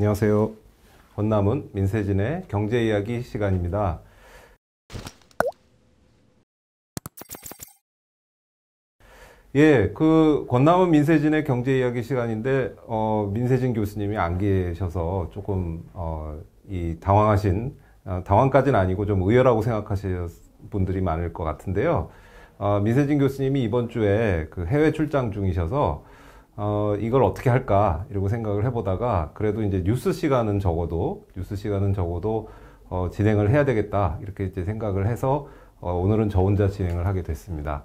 안녕하세요. 원남은 민세진의 경제 이야기 시간입니다. 예, 그 권남은 민세진의 경제 이야기 시간인데 어, 민세진 교수님이 안 계셔서 조금 어, 이 당황하신 어, 당황까지는 아니고 좀 의외라고 생각하시는 분들이 많을 것 같은데요. 어, 민세진 교수님이 이번 주에 그 해외 출장 중이셔서 어, 이걸 어떻게 할까 이러고 생각을 해보다가 그래도 이제 뉴스 시간은 적어도 뉴스 시간은 적어도 어, 진행을 해야 되겠다 이렇게 이제 생각을 해서 어, 오늘은 저 혼자 진행을 하게 됐습니다.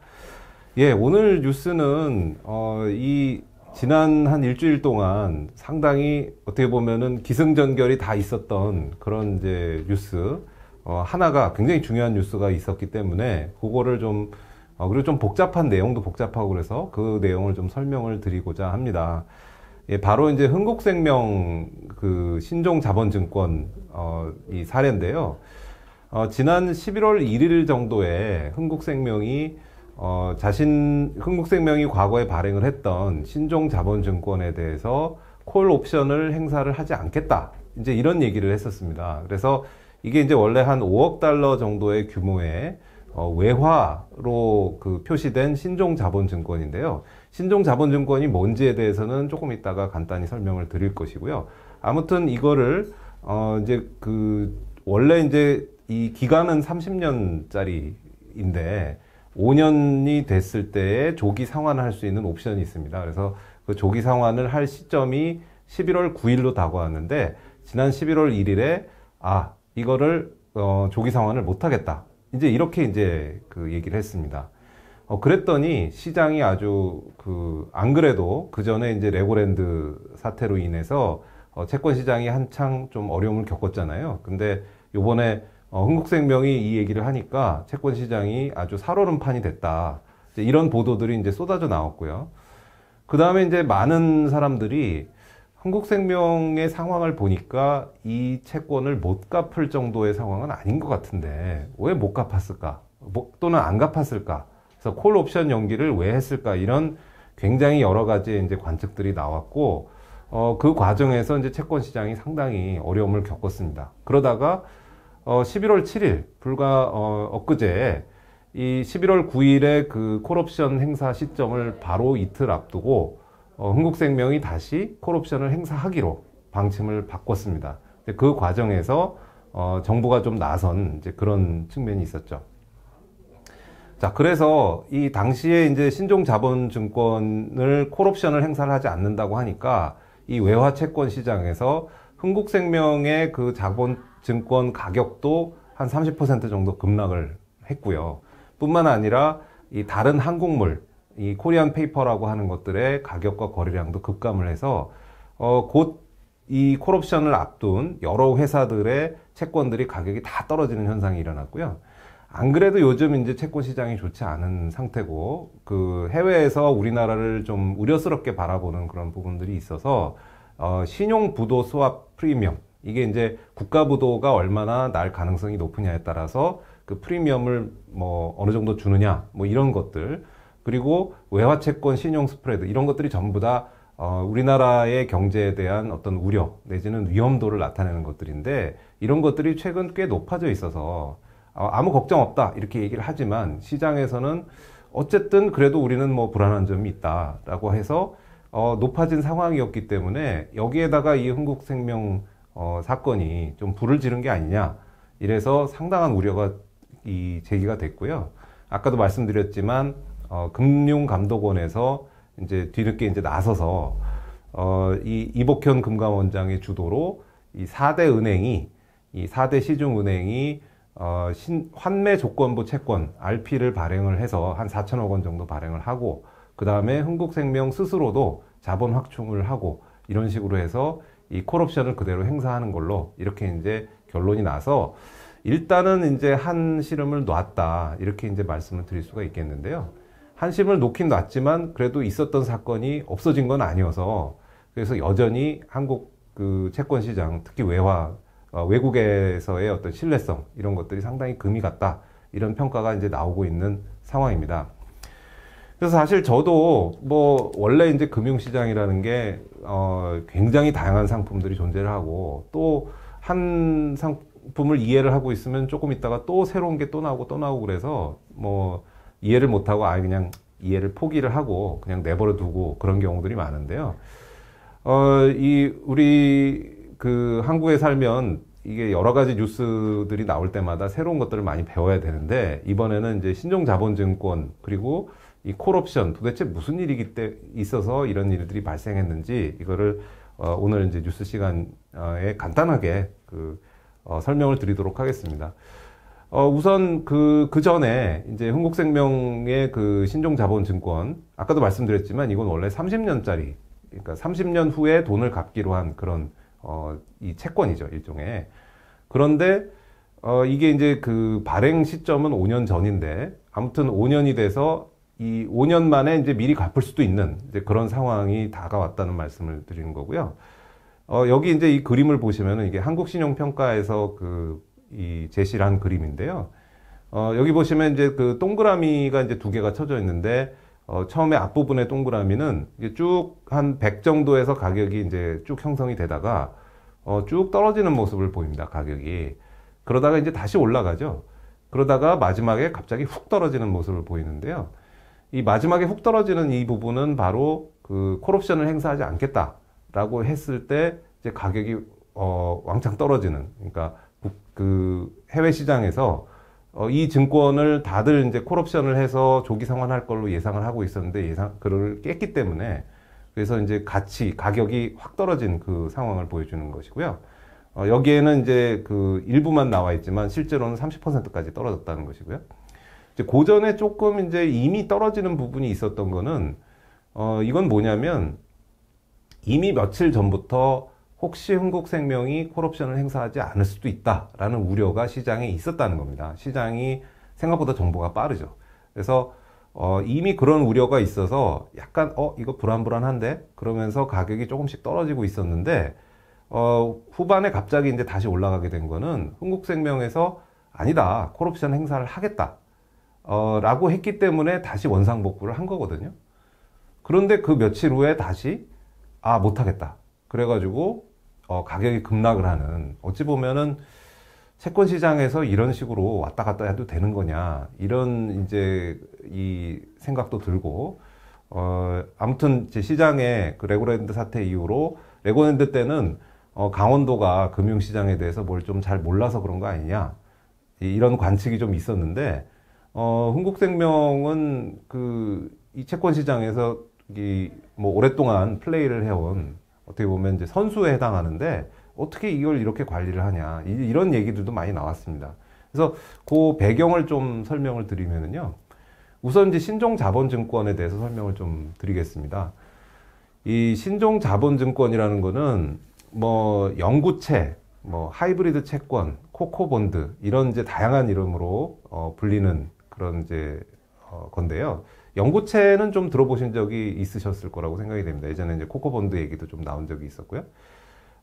예, 오늘 뉴스는 어, 이 지난 한 일주일 동안 상당히 어떻게 보면은 기승전결이 다 있었던 그런 이제 뉴스 어, 하나가 굉장히 중요한 뉴스가 있었기 때문에 그거를 좀 어, 그리고 좀 복잡한 내용도 복잡하고 그래서 그 내용을 좀 설명을 드리고자 합니다. 예, 바로 이제 흥국생명 그 신종 자본증권 어, 이 사례인데요. 어, 지난 11월 1일 정도에 흥국생명이 어, 자신 흥국생명이 과거에 발행을 했던 신종 자본증권에 대해서 콜 옵션을 행사를 하지 않겠다. 이제 이런 얘기를 했었습니다. 그래서 이게 이제 원래 한 5억 달러 정도의 규모의 어, 외화로 그 표시된 신종자본증권인데요. 신종자본증권이 뭔지에 대해서는 조금 이따가 간단히 설명을 드릴 것이고요. 아무튼 이거를 어, 이제 그 원래 이제 이 기간은 30년짜리인데 5년이 됐을 때에 조기 상환을 할 수 있는 옵션이 있습니다. 그래서 그 조기 상환을 할 시점이 11월 9일로 다가왔는데 지난 11월 1일에 아 이거를 어, 조기 상환을 못 하겠다. 이제 이렇게 이제 그 얘기를 했습니다. 어, 그랬더니 시장이 아주 그 안 그래도 그 전에 이제 레고랜드 사태로 인해서 어, 채권 시장이 한창 좀 어려움을 겪었잖아요. 근데 요번에 어, 흥국생명이 이 얘기를 하니까 채권 시장이 아주 살얼음판이 됐다. 이런 보도들이 이제 쏟아져 나왔고요. 그 다음에 이제 많은 사람들이 한국생명의 상황을 보니까 이 채권을 못 갚을 정도의 상황은 아닌 것 같은데 왜 못 갚았을까? 뭐 또는 안 갚았을까? 그래서 콜 옵션 연기를 왜 했을까? 이런 굉장히 여러 가지 이제 관측들이 나왔고 어, 그 과정에서 이제 채권 시장이 상당히 어려움을 겪었습니다. 그러다가 어, 11월 7일 불과 어, 엊그제 이 11월 9일에 그 콜옵션 행사 시점을 바로 이틀 앞두고 어, 흥국생명이 다시 콜옵션을 행사하기로 방침을 바꿨습니다. 그 과정에서 어, 정부가 좀 나선 이제 그런 측면이 있었죠. 자, 그래서 이 당시에 이제 신종 자본증권을 콜옵션을 행사를 하지 않는다고 하니까 이 외화 채권 시장에서 흥국생명의 그 자본증권 가격도 한 30% 정도 급락을 했고요. 뿐만 아니라 이 다른 항공물 이 코리안 페이퍼라고 하는 것들의 가격과 거래량도 급감을 해서 어, 곧이 콜옵션을 앞둔 여러 회사들의 채권들이 가격이 다 떨어지는 현상이 일어났고요. 안 그래도 요즘 이제 채권 시장이 좋지 않은 상태고 그 해외에서 우리나라를 좀 우려스럽게 바라보는 그런 부분들이 있어서 어, 신용 부도 수합 프리미엄 이게 이제 국가 부도가 얼마나 날 가능성이 높으냐에 따라서 그 프리미엄을 뭐 어느 정도 주느냐 뭐 이런 것들 그리고 외화 채권 신용 스프레드 이런 것들이 전부 다 어, 우리나라의 경제에 대한 어떤 우려 내지는 위험도를 나타내는 것들인데 이런 것들이 최근 꽤 높아져 있어서 어, 아무 걱정 없다 이렇게 얘기를 하지만 시장에서는 어쨌든 그래도 우리는 뭐 불안한 점이 있다라고 해서 어, 높아진 상황이었기 때문에 여기에다가 이 흥국생명 어, 사건이 좀 불을 지른 게 아니냐 이래서 상당한 우려가 이 제기가 됐고요. 아까도 말씀드렸지만 어, 금융감독원에서 이제 뒤늦게 이제 나서서 어, 이 이복현 금감원장의 주도로 이 4대 은행이 이 4대 시중은행이 어, 신, 환매 조건부 채권 RP를 발행을 해서 한 4천억 원 정도 발행을 하고 그 다음에 흥국생명 스스로도 자본 확충을 하고 이런 식으로 해서 이 콜옵션을 그대로 행사하는 걸로 이렇게 이제 결론이 나서 일단은 이제 한 시름을 놨다 이렇게 이제 말씀을 드릴 수가 있겠는데요. 한심을 놓긴 놨지만 그래도 있었던 사건이 없어진 건 아니어서 그래서 여전히 한국 그 채권 시장 특히 외화 어, 외국에서의 어떤 신뢰성 이런 것들이 상당히 금이 갔다 이런 평가가 이제 나오고 있는 상황입니다. 그래서 사실 저도 뭐 원래 이제 금융시장이라는 게 어, 굉장히 다양한 상품들이 존재를 하고 또 한 상품을 이해를 하고 있으면 조금 있다가 또 새로운 게 또 나오고 또 나오고 그래서 뭐 이해를 못하고 아예 그냥 이해를 포기를 하고 그냥 내버려 두고 그런 경우들이 많은데요. 어, 이, 우리 그 한국에 살면 이게 여러 가지 뉴스들이 나올 때마다 새로운 것들을 많이 배워야 되는데 이번에는 이제 신종자본증권 그리고 이 콜옵션 도대체 무슨 일이기 때 있어서 이런 일들이 발생했는지 이거를 어, 오늘 이제 뉴스 시간에 간단하게 그 어, 설명을 드리도록 하겠습니다. 어, 우선 그, 그 전에 이제 흥국생명의 그 신종자본증권, 아까도 말씀드렸지만 이건 원래 30년짜리, 그러니까 30년 후에 돈을 갚기로 한 그런, 어, 이 채권이죠, 일종의. 그런데, 어, 이게 이제 그 발행 시점은 5년 전인데, 아무튼 5년이 돼서 이 5년 만에 이제 미리 갚을 수도 있는 이제 그런 상황이 다가왔다는 말씀을 드리는 거고요. 어, 여기 이제 이 그림을 보시면은 이게 한국신용평가에서 그이 제시를 한 그림인데요. 어, 여기 보시면 이제 그 동그라미가 이제 두 개가 쳐져 있는데 어, 처음에 앞부분의 동그라미는 쭉 한 100 정도에서 가격이 이제 쭉 형성이 되다가 어, 쭉 떨어지는 모습을 보입니다. 가격이. 그러다가 이제 다시 올라가죠. 그러다가 마지막에 갑자기 훅 떨어지는 모습을 보이는데요. 이 마지막에 훅 떨어지는 이 부분은 바로 그 콜옵션을 행사하지 않겠다라고 했을 때 이제 가격이 어, 왕창 떨어지는 그러니까 그 해외 시장에서 어, 이 증권을 다들 이제 콜옵션을 해서 조기 상환할 걸로 예상을 하고 있었는데 예상 그를 깼기 때문에 그래서 이제 가치 가격이 확 떨어진 그 상황을 보여주는 것이고요. 어, 여기에는 이제 그 일부만 나와 있지만 실제로는 30%까지 떨어졌다는 것이고요. 이제 고전에 조금 이제 이미 떨어지는 부분이 있었던 거는 어, 이건 뭐냐면 이미 며칠 전부터 혹시 흥국생명이 콜옵션을 행사하지 않을 수도 있다라는 우려가 시장에 있었다는 겁니다. 시장이 생각보다 정보가 빠르죠. 그래서 어, 이미 그런 우려가 있어서 약간 어 이거 불안불안한데 그러면서 가격이 조금씩 떨어지고 있었는데 어, 후반에 갑자기 이제 다시 올라가게 된 거는 흥국생명에서 아니다 콜옵션 행사를 하겠다 어, 라고 했기 때문에 다시 원상복구를 한 거거든요. 그런데 그 며칠 후에 다시 아 못하겠다 그래가지고 어, 가격이 급락을 하는 어찌 보면은 채권 시장에서 이런 식으로 왔다 갔다 해도 되는 거냐 이런 이제 이 생각도 들고 어 아무튼 제 시장에 그 레고랜드 사태 이후로 레고랜드 때는 어 강원도가 금융 시장에 대해서 뭘 좀 잘 몰라서 그런 거 아니냐 이런 관측이 좀 있었는데 어 흥국생명은 그 이 채권 시장에서 이뭐 오랫동안 플레이를 해온 어떻게 보면 이제 선수에 해당하는데 어떻게 이걸 이렇게 관리를 하냐 이, 런 얘기들도 많이 나왔습니다. 그래서 그 배경을 좀 설명을 드리면은요. 우선 이제 신종자본증권에 대해서 설명을 좀 드리겠습니다. 이 신종자본증권이라는 거는 뭐연구채뭐 하이브리드 채권, 코코본드 이런 이제 다양한 이름으로 어, 불리는 그런 이제 어, 건데요. 연고채는 좀 들어보신 적이 있으셨을 거라고 생각이 됩니다. 예전에 이제 코코본드 얘기도 좀 나온 적이 있었고요.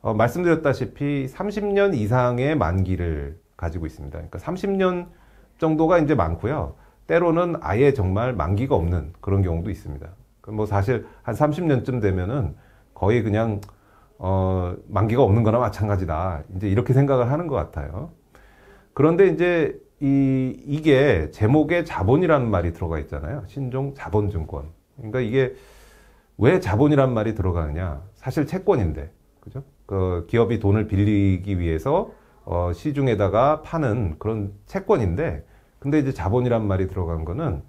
어, 말씀드렸다시피 30년 이상의 만기를 가지고 있습니다. 그러니까 30년 정도가 이제 많고요. 때로는 아예 정말 만기가 없는 그런 경우도 있습니다. 뭐 사실 한 30년쯤 되면은 거의 그냥 어, 만기가 없는 거나 마찬가지다. 이제 이렇게 생각을 하는 것 같아요. 그런데 이제 이, 이게 제목에 자본이라는 말이 들어가 있잖아요. 신종 자본증권. 그러니까 이게 왜 자본이란 말이 들어가느냐. 사실 채권인데. 그죠? 그 기업이 돈을 빌리기 위해서 어, 시중에다가 파는 그런 채권인데. 근데 이제 자본이란 말이 들어간 거는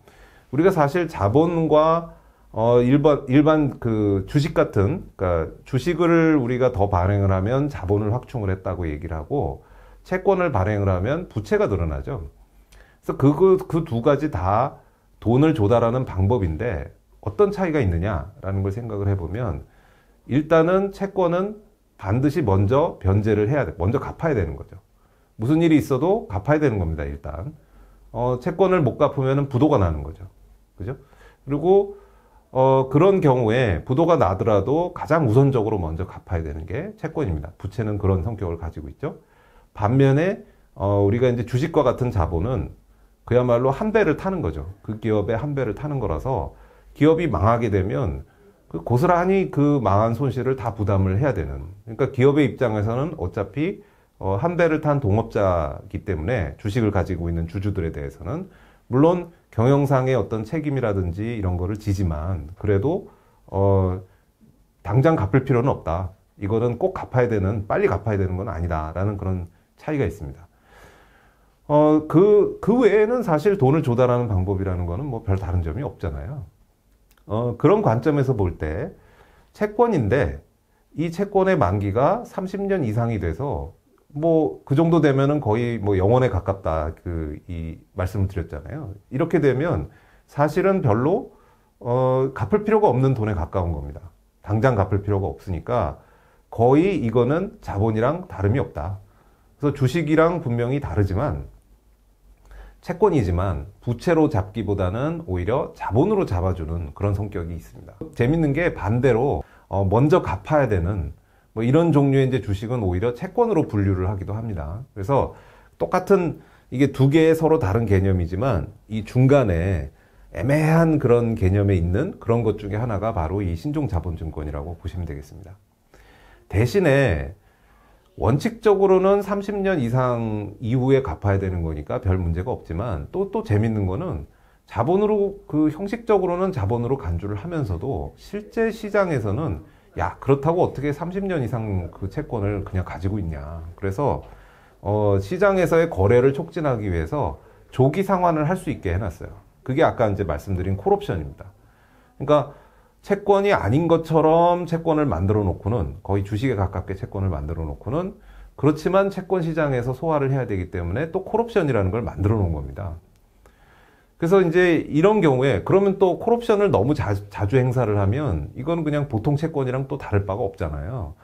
우리가 사실 자본과 어, 일반, 일반 그 주식 같은, 그러니까 주식을 우리가 더 발행을 하면 자본을 확충을 했다고 얘기를 하고 채권을 발행을 하면 부채가 늘어나죠. 그래서 그두 그 가지 다 돈을 조달하는 방법인데 어떤 차이가 있느냐라는 걸 생각을 해보면 일단은 채권은 반드시 먼저 변제를 해야 돼. 먼저 갚아야 되는 거죠. 무슨 일이 있어도 갚아야 되는 겁니다, 일단. 어, 채권을 못 갚으면 부도가 나는 거죠. 그죠? 그리고, 어, 그런 경우에 부도가 나더라도 가장 우선적으로 먼저 갚아야 되는 게 채권입니다. 부채는 그런 성격을 가지고 있죠. 반면에 어, 우리가 이제 주식과 같은 자본은 그야말로 한 배를 타는 거죠. 그 기업의 한 배를 타는 거라서 기업이 망하게 되면 그 고스란히 그 망한 손실을 다 부담을 해야 되는. 그러니까 기업의 입장에서는 어차피 어, 한 배를 탄 동업자이기 때문에 주식을 가지고 있는 주주들에 대해서는 물론 경영상의 어떤 책임이라든지 이런 거를 지지만 그래도 어, 당장 갚을 필요는 없다. 이거는 꼭 갚아야 되는 빨리 갚아야 되는 건 아니다라는 그런 차이가 있습니다. 어, 그, 그 외에는 사실 돈을 조달하는 방법이라는 거는 뭐별 다른 점이 없잖아요. 어, 그런 관점에서 볼 때 채권인데 이 채권의 만기가 30년 이상이 돼서 뭐 그 정도 되면은 거의 뭐 영원에 가깝다 그 이 말씀을 드렸잖아요. 이렇게 되면 사실은 별로 어, 갚을 필요가 없는 돈에 가까운 겁니다. 당장 갚을 필요가 없으니까 거의 이거는 자본이랑 다름이 없다. 그래서 주식이랑 분명히 다르지만 채권이지만 부채로 잡기보다는 오히려 자본으로 잡아주는 그런 성격이 있습니다. 재밌는 게 반대로 어 먼저 갚아야 되는 뭐 이런 종류의 이제 주식은 오히려 채권으로 분류를 하기도 합니다. 그래서 똑같은 이게 두 개의 서로 다른 개념이지만 이 중간에 애매한 그런 개념에 있는 그런 것 중에 하나가 바로 이 신종 자본증권이라고 보시면 되겠습니다. 대신에 원칙적으로는 30년 이상 이후에 갚아야 되는 거니까 별 문제가 없지만 또, 또 재밌는 거는 자본으로 그 형식적으로는 자본으로 간주를 하면서도 실제 시장에서는 야, 그렇다고 어떻게 30년 이상 그 채권을 그냥 가지고 있냐. 그래서 어, 시장에서의 거래를 촉진하기 위해서 조기 상환을 할 수 있게 해놨어요. 그게 아까 이제 말씀드린 콜옵션입니다. 그러니까 채권이 아닌 것처럼 채권을 만들어 놓고는 거의 주식에 가깝게 채권을 만들어 놓고는 그렇지만 채권 시장에서 소화를 해야 되기 때문에 또 콜옵션이라는 걸 만들어 놓은 겁니다. 그래서 이제 이런 경우에 그러면 또 콜옵션을 너무 자, 주 행사를 하면 이건 그냥 보통 채권이랑 또 다를 바가 없잖아요.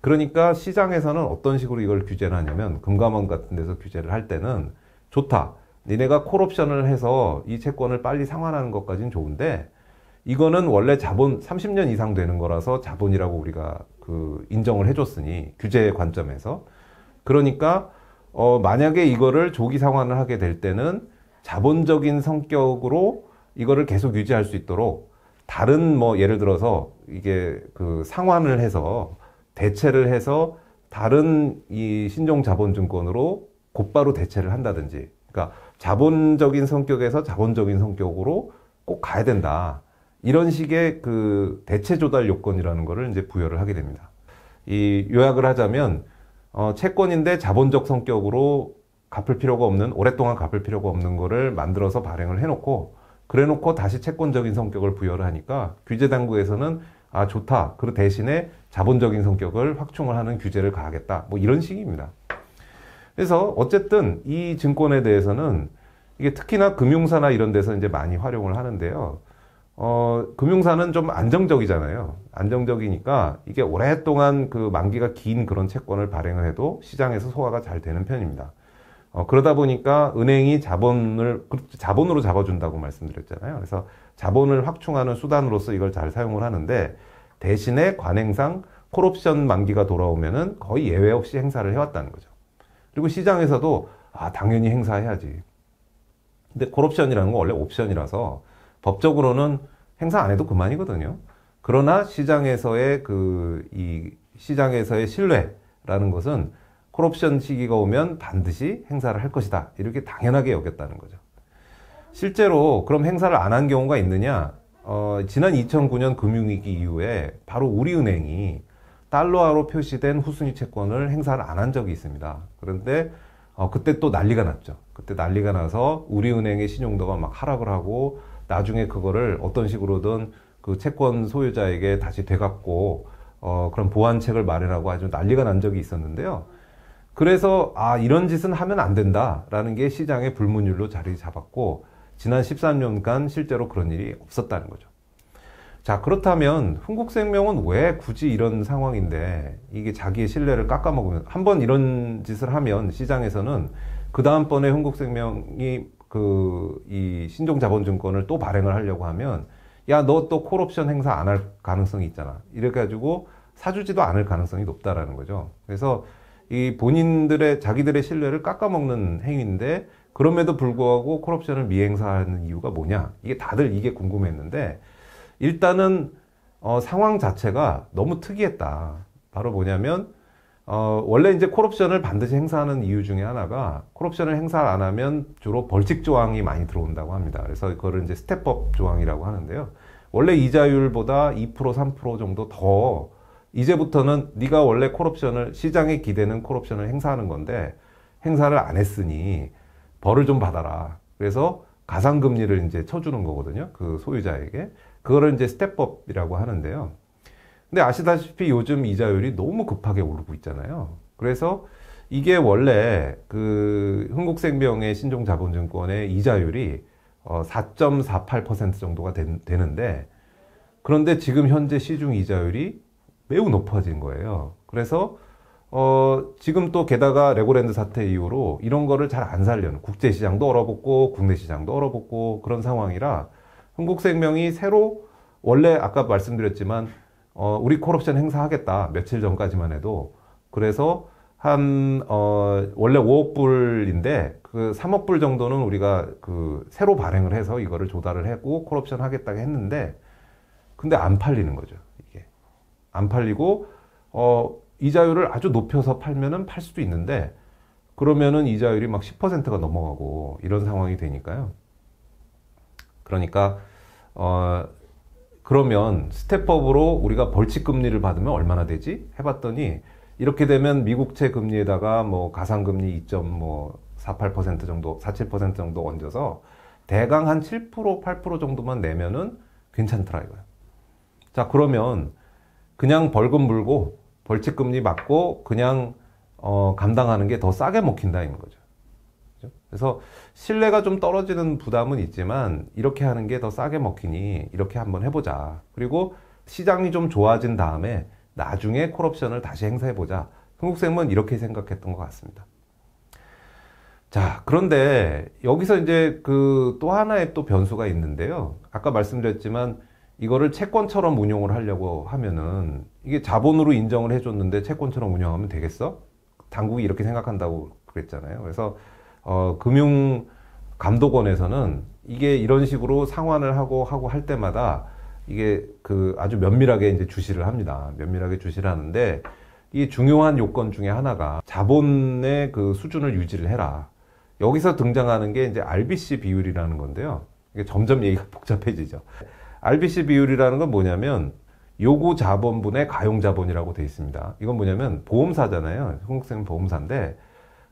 그러니까 시장에서는 어떤 식으로 이걸 규제를 하냐면 금감원 같은 데서 규제를 할 때는 좋다. 니네가 콜옵션을 해서 이 채권을 빨리 상환하는 것까지는 좋은데 이거는 원래 자본 30년 이상 되는 거라서 자본이라고 우리가 그 인정을 해줬으니 규제 관점에서 그러니까 어 만약에 이거를 조기 상환을 하게 될 때는 자본적인 성격으로 이거를 계속 유지할 수 있도록 다른 뭐 예를 들어서 이게 그 상환을 해서 대체를 해서 다른 이 신종 자본증권으로 곧바로 대체를 한다든지 그러니까 자본적인 성격에서 자본적인 성격으로 꼭 가야 된다. 이런 식의 그 대체 조달 요건이라는 것을 이제 부여를 하게 됩니다. 이 요약을 하자면 어, 채권인데 자본적 성격으로 갚을 필요가 없는 오랫동안 갚을 필요가 없는 거를 만들어서 발행을 해놓고 그래놓고 다시 채권적인 성격을 부여를 하니까 규제 당국에서는 아 좋다. 그 대신에 자본적인 성격을 확충을 하는 규제를 가하겠다. 뭐 이런 식입니다. 그래서 어쨌든 이 증권에 대해서는 이게 특히나 금융사나 이런 데서 이제 많이 활용을 하는데요. 어, 금융사는 좀 안정적이잖아요. 안정적이니까 이게 오랫동안 그 만기가 긴 그런 채권을 발행을 해도 시장에서 소화가 잘 되는 편입니다. 어, 그러다 보니까 은행이 자본을, 그 자본으로 잡아준다고 말씀드렸잖아요. 그래서 자본을 확충하는 수단으로서 이걸 잘 사용을 하는데 대신에 관행상 콜옵션 만기가 돌아오면은 거의 예외 없이 행사를 해왔다는 거죠. 그리고 시장에서도 아, 당연히 행사해야지. 근데 콜옵션이라는 건 원래 옵션이라서 법적으로는 행사 안 해도 그만이거든요. 그러나 시장에서의 그 이 시장에서의 신뢰라는 것은 콜옵션 시기가 오면 반드시 행사를 할 것이다. 이렇게 당연하게 여겼다는 거죠. 실제로 그럼 행사를 안 한 경우가 있느냐? 어, 지난 2009년 금융위기 이후에 바로 우리은행이 달러화로 표시된 후순위 채권을 행사를 안 한 적이 있습니다. 그런데 어, 그때 또 난리가 났죠. 그때 난리가 나서 우리은행의 신용도가 막 하락을 하고 나중에 그거를 어떤 식으로든 그 채권 소유자에게 다시 되갖고 어, 그런 보완책을 마련하고 아주 난리가 난 적이 있었는데요. 그래서 아 이런 짓은 하면 안 된다라는 게 시장의 불문율로 자리 잡았고 지난 13년간 실제로 그런 일이 없었다는 거죠. 자 그렇다면 흥국생명은 왜 굳이 이런 상황인데 이게 자기의 신뢰를 깎아먹으면 한번 이런 짓을 하면 시장에서는 그 다음번에 흥국생명이 그이 신종 자본증권을 또 발행을 하려고 하면 야 너 또 콜옵션 행사 안 할 가능성이 있잖아. 이렇게 가지고 사주지도 않을 가능성이 높다라는 거죠. 그래서 이 본인들의 자기들의 신뢰를 깎아먹는 행위인데 그럼에도 불구하고 콜옵션을 미행사하는 이유가 뭐냐? 이게 다들 이게 궁금했는데 일단은 어, 상황 자체가 너무 특이했다. 바로 뭐냐면 어, 원래 이제 콜옵션을 반드시 행사하는 이유 중에 하나가 콜옵션을 행사 안 하면 주로 벌칙 조항이 많이 들어온다고 합니다. 그래서 그거를 이제 스텝업 조항이라고 하는데요. 원래 이자율보다 2% 3% 정도 더 이제부터는 네가 원래 콜옵션을 시장에 기대는 콜옵션을 행사하는 건데 행사를 안 했으니 벌을 좀 받아라. 그래서 가상금리를 이제 쳐주는 거거든요. 그 소유자에게. 그거를 이제 스텝업이라고 하는데요. 근데 아시다시피 요즘 이자율이 너무 급하게 오르고 있잖아요. 그래서 이게 원래 그 흥국생명의 신종자본증권의 이자율이 4.48% 어, 정도가 된, 되는데 그런데 지금 현재 시중 이자율이 매우 높아진 거예요. 그래서 어 지금 또 게다가 레고랜드 사태 이후로 이런 거를 잘 안 살려는 국제 시장도 얼어붙고 국내 시장도 얼어붙고 그런 상황이라 흥국생명이 새로 원래 아까 말씀드렸지만 어, 우리 콜옵션 행사하겠다. 며칠 전까지만 해도. 그래서 한, 어, 원래 5억 불인데, 그 3억 불 정도는 우리가 그 새로 발행을 해서 이거를 조달을 했고, 콜옵션 하겠다고 했는데, 근데 안 팔리는 거죠. 이게. 안 팔리고, 어, 이자율을 아주 높여서 팔면은 팔 수도 있는데, 그러면은 이자율이 막 10%가 넘어가고, 이런 상황이 되니까요. 그러니까, 어, 그러면 스텝업으로 우리가 벌칙 금리를 받으면 얼마나 되지? 해봤더니 이렇게 되면 미국채 금리에다가 뭐 가상금리 2.48% 뭐 정도, 47% 정도 얹어서 대강 한 7%, 8% 정도만 내면은 괜찮더라 이거야. 자, 그러면 그냥 벌금 물고 벌칙금리 맞고 그냥 어, 감당하는 게 더 싸게 먹힌다 이 거죠. 그래서 신뢰가 좀 떨어지는 부담은 있지만 이렇게 하는 게 더 싸게 먹히니 이렇게 한번 해보자. 그리고 시장이 좀 좋아진 다음에 나중에 콜옵션을 다시 행사해보자. 흥국생은 이렇게 생각했던 것 같습니다. 자, 그런데 여기서 이제 그 또 하나의 또 변수가 있는데요. 아까 말씀드렸지만 이거를 채권처럼 운용을 하려고 하면은 이게 자본으로 인정을 해줬는데 채권처럼 운영하면 되겠어? 당국이 이렇게 생각한다고 그랬잖아요. 그래서 어, 금융 감독원에서는 이게 이런 식으로 상환을 하고 하고 할 때마다 이게 그 아주 면밀하게 이제 주시를 합니다. 면밀하게 주시를 하는데 이 중요한 요건 중에 하나가 자본의 그 수준을 유지를 해라. 여기서 등장하는 게 이제 RBC 비율이라는 건데요. 이게 점점 얘기가 복잡해지죠. RBC 비율이라는 건 뭐냐면 요구 자본분의 가용 자본이라고 돼 있습니다. 이건 뭐냐면 보험사잖아요. 한국생 보험사인데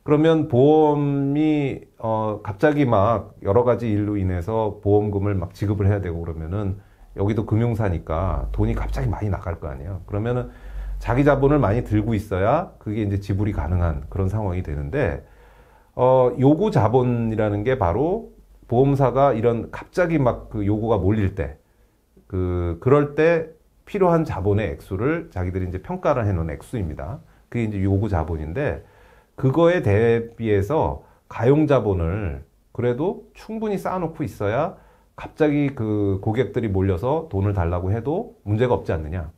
그러면 보험이 어 갑자기 막 여러 가지 일로 인해서 보험금을 막 지급을 해야 되고 그러면은 여기도 금융사니까 돈이 갑자기 많이 나갈 거 아니에요. 그러면은 자기 자본을 많이 들고 있어야 그게 이제 지불이 가능한 그런 상황이 되는데 어 요구 자본이라는 게 바로 보험사가 이런 갑자기 막 그 요구가 몰릴 때 그 그럴 때 필요한 자본의 액수를 자기들이 이제 평가를 해 놓은 액수입니다. 그게 이제 요구 자본인데 그거에 대비해서 가용 자본을 그래도 충분히 쌓아놓고 있어야 갑자기 그 고객들이 몰려서 돈을 달라고 해도 문제가 없지 않느냐.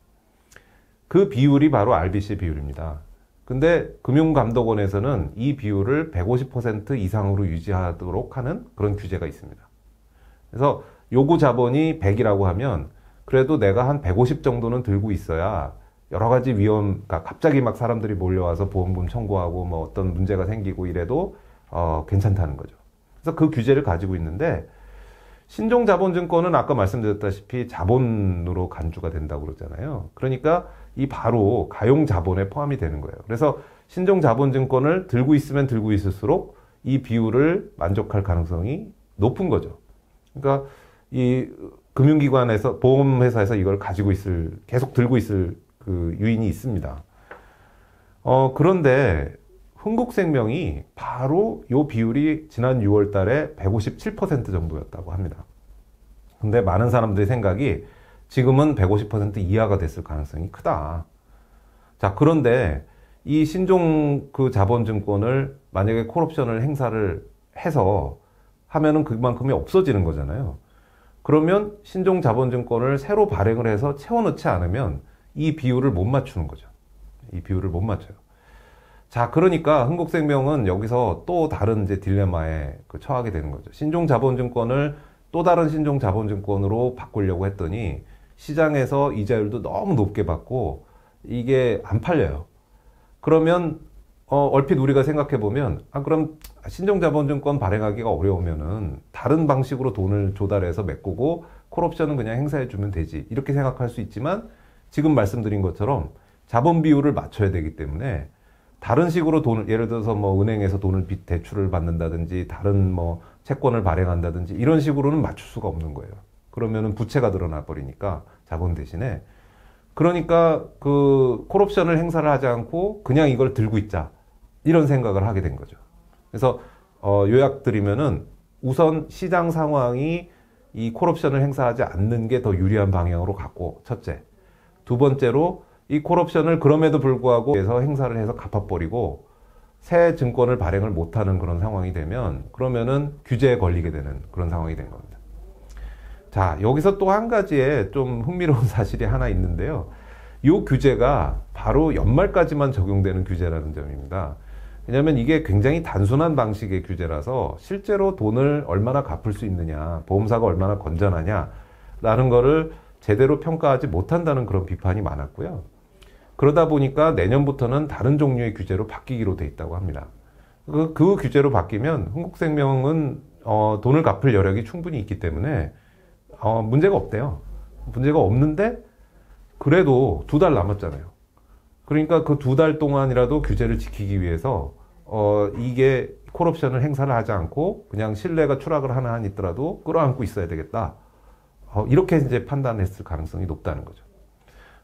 그 비율이 바로 RBC 비율입니다. 근데 금융감독원에서는 이 비율을 150% 이상으로 유지하도록 하는 그런 규제가 있습니다. 그래서 요구 자본이 100이라고 하면 그래도 내가 한 150 정도는 들고 있어야 여러 가지 위험, 그러니까 갑자기 막 사람들이 몰려와서 보험금 청구하고 뭐 어떤 문제가 생기고 이래도 어, 괜찮다는 거죠. 그래서 그 규제를 가지고 있는데 신종 자본증권은 아까 말씀드렸다시피 자본으로 간주가 된다고 그러잖아요. 그러니까 이 바로 가용 자본에 포함이 되는 거예요. 그래서 신종 자본증권을 들고 있으면 들고 있을수록 이 비율을 만족할 가능성이 높은 거죠. 그러니까 이 금융기관에서 보험회사에서 이걸 가지고 있을 계속 들고 있을 그 유인이 있습니다. 어, 그런데 흥국생명이 바로 요 비율이 지난 6월 달에 157% 정도였다고 합니다. 근데 많은 사람들의 생각이 지금은 150% 이하가 됐을 가능성이 크다. 자, 그런데 이 신종 그 자본증권을 만약에 콜옵션을 행사를 해서 하면은 그만큼이 없어지는 거잖아요. 그러면 신종 자본증권을 새로 발행을 해서 채워넣지 않으면 이 비율을 못 맞추는 거죠. 이 비율을 못 맞춰요. 자, 그러니까 흥국생명은 여기서 또 다른 이제 딜레마에 그 처하게 되는 거죠. 신종 자본증권을 또 다른 신종 자본증권으로 바꾸려고 했더니 시장에서 이자율도 너무 높게 받고 이게 안 팔려요. 그러면 어, 얼핏 우리가 생각해 보면 아 그럼 신종 자본증권 발행하기가 어려우면은 다른 방식으로 돈을 조달해서 메꾸고 콜옵션은 그냥 행사해 주면 되지 이렇게 생각할 수 있지만 지금 말씀드린 것처럼 자본 비율을 맞춰야 되기 때문에 다른 식으로 돈을 예를 들어서 뭐 은행에서 돈을 빚 대출을 받는다든지 다른 뭐 채권을 발행한다든지 이런 식으로는 맞출 수가 없는 거예요. 그러면은 부채가 늘어나 버리니까 자본 대신에 그러니까 그 콜옵션을 행사를 하지 않고 그냥 이걸 들고 있자 이런 생각을 하게 된 거죠. 그래서 어, 요약드리면은 우선 시장 상황이 이 콜옵션을 행사하지 않는 게 더 유리한 방향으로 갔고 첫째 두 번째로 이 콜옵션을 그럼에도 불구하고 해서 행사를 해서 갚아버리고 새 증권을 발행을 못하는 그런 상황이 되면 그러면은 규제에 걸리게 되는 그런 상황이 된 겁니다. 자 여기서 또 한 가지에 좀 흥미로운 사실이 하나 있는데요. 이 규제가 바로 연말까지만 적용되는 규제라는 점입니다. 왜냐하면 이게 굉장히 단순한 방식의 규제라서 실제로 돈을 얼마나 갚을 수 있느냐, 보험사가 얼마나 건전하냐 라는 거를 제대로 평가하지 못한다는 그런 비판이 많았고요. 그러다 보니까 내년부터는 다른 종류의 규제로 바뀌기로 돼 있다고 합니다. 그, 그 규제로 바뀌면 흥국생명은 어, 돈을 갚을 여력이 충분히 있기 때문에 어, 문제가 없대요. 문제가 없는데 그래도 두 달 남았잖아요. 그러니까 그 두 달 동안이라도 규제를 지키기 위해서 어, 이게 콜옵션을 행사를 하지 않고 그냥 신뢰가 추락을 하나 안 있더라도 끌어안고 있어야 되겠다. 어, 이렇게 이제 판단했을 가능성이 높다는 거죠.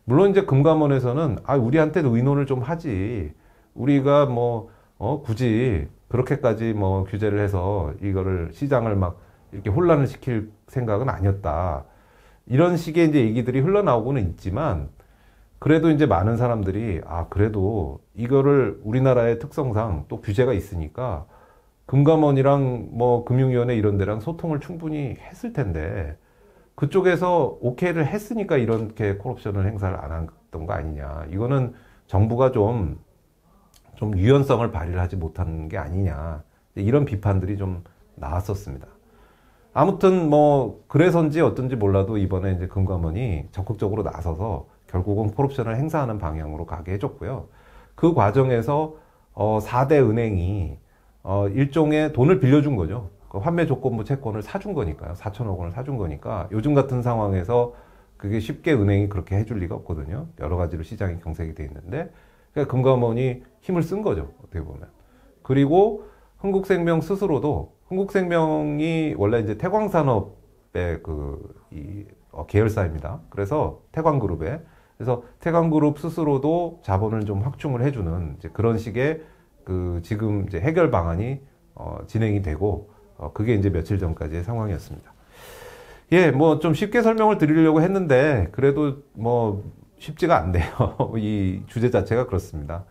물론 이제 금감원에서는 아 우리한테도 의논을 좀 하지 우리가 뭐 어, 굳이 그렇게까지 뭐 규제를 해서 이거를 시장을 막 이렇게 혼란을 시킬 생각은 아니었다 이런 식의 이제 얘기들이 흘러나오고는 있지만 그래도 이제 많은 사람들이 아 그래도 이거를 우리나라의 특성상 또 규제가 있으니까 금감원이랑 뭐 금융위원회 이런 데랑 소통을 충분히 했을 텐데 그쪽에서 오케이를 했으니까 이렇게 콜옵션을 행사를 안 했던 거 아니냐. 이거는 정부가 좀, 좀 유연성을 발휘를 하지 못한 게 아니냐. 이런 비판들이 좀 나왔었습니다. 아무튼 뭐, 그래서인지 어떤지 몰라도 이번에 이제 금감원이 적극적으로 나서서 결국은 콜옵션을 행사하는 방향으로 가게 해줬고요. 그 과정에서 어, 4대 은행이 어, 일종의 돈을 빌려준 거죠. 그 환매 조건부 채권을 사준 거니까요. 4천억 원을 사준 거니까 요즘 같은 상황에서 그게 쉽게 은행이 그렇게 해줄 리가 없거든요. 여러 가지로 시장이 경색이 돼 있는데 그러니까 금감원이 힘을 쓴 거죠. 어떻게 보면. 그리고 흥국생명 스스로도 흥국생명이 원래 이제 태광산업의 그이 어, 계열사입니다. 그래서 태광그룹에 그래서 태광그룹 스스로도 자본을 좀 확충을 해주는 그런 식의 그 지금 이제 해결 방안이 어, 진행이 되고 어, 그게 이제 며칠 전까지의 상황이었습니다. 예, 뭐 좀 쉽게 설명을 드리려고 했는데 그래도 뭐 쉽지가 않네요. 이 주제 자체가 그렇습니다.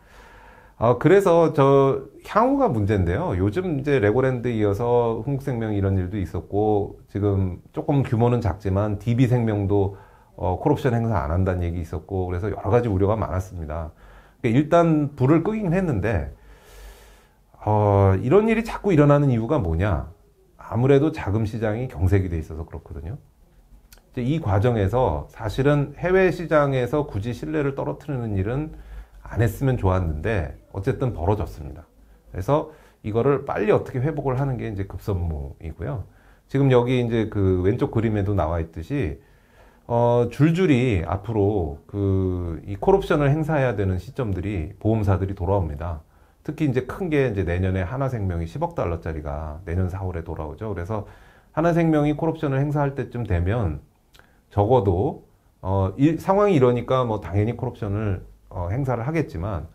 어, 그래서 저 향후가 문제인데요. 요즘 이제 레고랜드 이어서 흥국생명 이런 일도 있었고 지금 조금 규모는 작지만 DB생명도 어, 콜옵션 행사 안 한다는 얘기 있었고 그래서 여러 가지 우려가 많았습니다. 그러니까 일단 불을 끄긴 했는데 어, 이런 일이 자꾸 일어나는 이유가 뭐냐? 아무래도 자금 시장이 경색이 돼 있어서 그렇거든요. 이 과정에서 사실은 해외 시장에서 굳이 신뢰를 떨어뜨리는 일은 안 했으면 좋았는데 어쨌든 벌어졌습니다. 그래서 이거를 빨리 어떻게 회복을 하는 게 이제 급선무이고요. 지금 여기 이제 그 왼쪽 그림에도 나와 있듯이 어 줄줄이 앞으로 그 이 콜옵션을 행사해야 되는 시점들이 보험사들이 돌아옵니다. 특히 이제 큰 게 이제 내년에 하나생명이 10억 달러짜리가 내년 4월에 돌아오죠. 그래서 하나생명이 콜옵션을 행사할 때쯤 되면 적어도 어, 이, 상황이 이러니까 뭐 당연히 콜옵션을 어, 행사를 하겠지만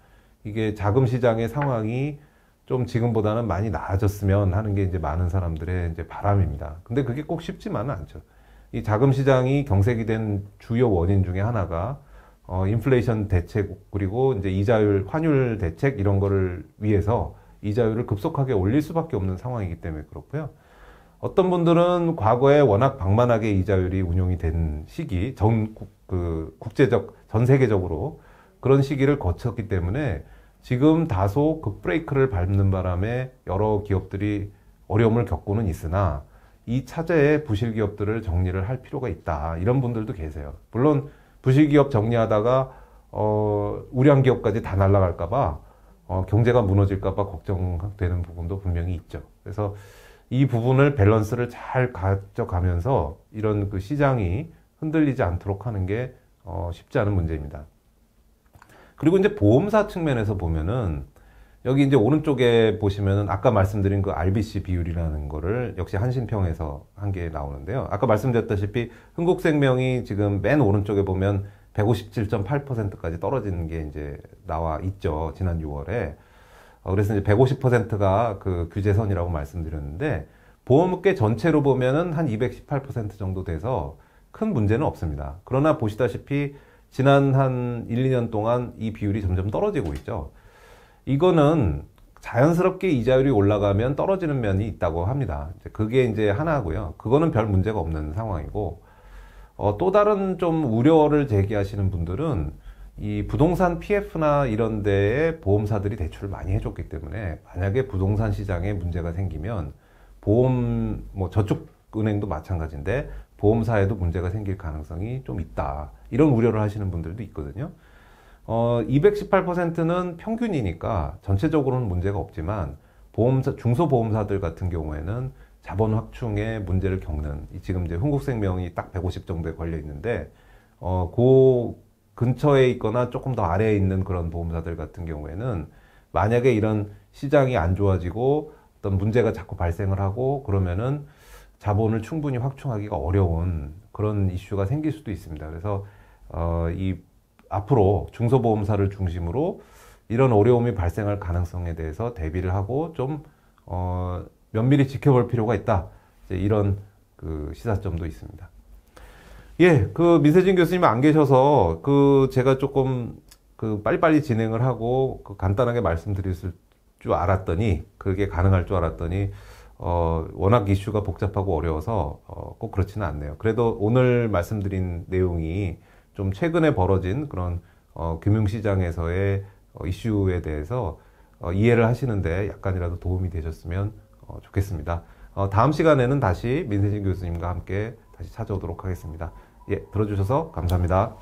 이게 자금 시장의 상황이 좀 지금보다는 많이 나아졌으면 하는 게 이제 많은 사람들의 이제 바람입니다. 근데 그게 꼭 쉽지만은 않죠. 이 자금 시장이 경색이 된 주요 원인 중에 하나가 어, 인플레이션 대책 그리고 이제 이자율 환율 대책 이런 거를 위해서 이자율을 급속하게 올릴 수밖에 없는 상황이기 때문에 그렇고요. 어떤 분들은 과거에 워낙 방만하게 이자율이 운용이 된 시기, 전, 그, 국제적, 전 세계적으로 그런 시기를 거쳤기 때문에 지금 다소 그 브레이크를 밟는 바람에 여러 기업들이 어려움을 겪고는 있으나 이 차제의 부실 기업들을 정리를 할 필요가 있다. 이런 분들도 계세요. 물론 부실기업 정리하다가 어, 우량 기업까지 다 날아갈까봐 어, 경제가 무너질까봐 걱정되는 부분도 분명히 있죠. 그래서 이 부분을 밸런스를 잘 가져가면서 이런 그 시장이 흔들리지 않도록 하는 게 어, 쉽지 않은 문제입니다. 그리고 이제 보험사 측면에서 보면은 여기 이제 오른쪽에 보시면은 아까 말씀드린 그 RBC 비율이라는 거를 역시 한신평에서 한 게 나오는데요. 아까 말씀드렸다시피 흥국생명이 지금 맨 오른쪽에 보면 157.8%까지 떨어지는 게 이제 나와 있죠. 지난 6월에. 어, 그래서 이제 150%가 그 규제선이라고 말씀드렸는데 보험업계 전체로 보면은 한 218% 정도 돼서 큰 문제는 없습니다. 그러나 보시다시피 지난 한 1, 2년 동안 이 비율이 점점 떨어지고 있죠. 이거는 자연스럽게 이자율이 올라가면 떨어지는 면이 있다고 합니다. 그게 이제 하나고요. 그거는 별 문제가 없는 상황이고 어, 또 다른 좀 우려를 제기하시는 분들은 이 부동산 PF나 이런 데에 보험사들이 대출을 많이 해줬기 때문에 만약에 부동산 시장에 문제가 생기면 보험 뭐 저축은행도 마찬가지인데 보험사에도 문제가 생길 가능성이 좀 있다 이런 우려를 하시는 분들도 있거든요. 어, 218%는 평균이니까 전체적으로는 문제가 없지만 보험사 중소보험사들 같은 경우에는 자본 확충에 문제를 겪는 지금 이제 흥국생명이 딱 150 정도에 걸려 있는데 어, 그 근처에 있거나 조금 더 아래에 있는 그런 보험사들 같은 경우에는 만약에 이런 시장이 안 좋아지고 어떤 문제가 자꾸 발생을 하고 그러면은 자본을 충분히 확충하기가 어려운 그런 이슈가 생길 수도 있습니다. 그래서 어, 이 앞으로 중소보험사를 중심으로 이런 어려움이 발생할 가능성에 대해서 대비를 하고 좀 어, 면밀히 지켜볼 필요가 있다. 이런 그 시사점도 있습니다. 예, 그 민세진 교수님 안 계셔서 그 제가 조금 그 빨리빨리 진행을 하고 그 간단하게 말씀드렸줄 알았더니 그게 가능할 줄 알았더니 어, 워낙 이슈가 복잡하고 어려워서 어, 꼭 그렇지는 않네요. 그래도 오늘 말씀드린 내용이 좀 최근에 벌어진 그런 어, 금융시장에서의 어, 이슈에 대해서 어, 이해를 하시는데 약간이라도 도움이 되셨으면 어, 좋겠습니다. 어, 다음 시간에는 다시 민세진 교수님과 함께 다시 찾아오도록 하겠습니다. 예, 들어주셔서 감사합니다.